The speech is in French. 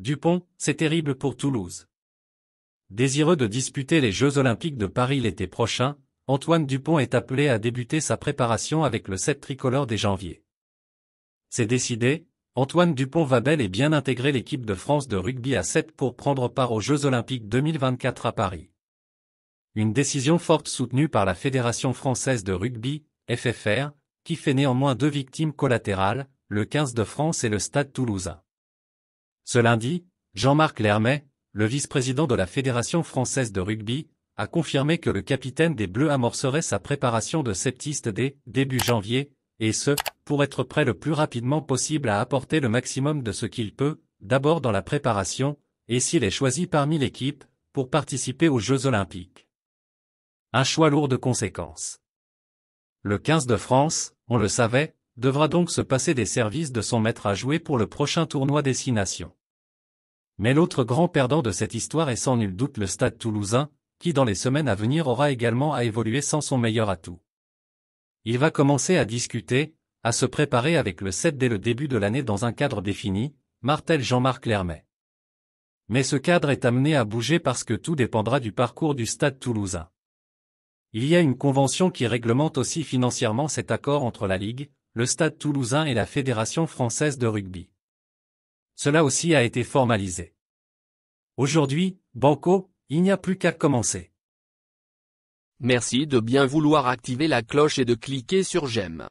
Dupont, c'est terrible pour Toulouse. Désireux de disputer les Jeux Olympiques de Paris l'été prochain, Antoine Dupont est appelé à débuter sa préparation avec le 7 tricolore des janvier. C'est décidé, Antoine Dupont va bel et bien intégrer l'équipe de France de rugby à 7 pour prendre part aux Jeux Olympiques 2024 à Paris. Une décision forte soutenue par la Fédération française de rugby, FFR, qui fait néanmoins deux victimes collatérales, le 15 de France et le Stade toulousain. Ce lundi, Jean-Marc Lermet, le vice-président de la Fédération française de rugby, a confirmé que le capitaine des Bleus amorcerait sa préparation de septiste dès début janvier, et ce, pour être prêt le plus rapidement possible à apporter le maximum de ce qu'il peut, d'abord dans la préparation, et s'il est choisi parmi l'équipe, pour participer aux Jeux Olympiques. Un choix lourd de conséquences. Le 15 de France, on le savait, devra donc se passer des services de son maître à jouer pour le prochain tournoi des six nations. Mais l'autre grand perdant de cette histoire est sans nul doute le stade toulousain, qui dans les semaines à venir aura également à évoluer sans son meilleur atout. Il va commencer à discuter, à se préparer avec le 7 dès le début de l'année dans un cadre défini, martel Jean-Marc Lermet. Mais ce cadre est amené à bouger parce que tout dépendra du parcours du stade toulousain. Il y a une convention qui réglemente aussi financièrement cet accord entre la Ligue, le stade toulousain et la Fédération française de rugby cela aussi a été formalisé. Aujourd'hui, Banco, il n'y a plus qu'à commencer. Merci de bien vouloir activer la cloche et de cliquer sur j'aime.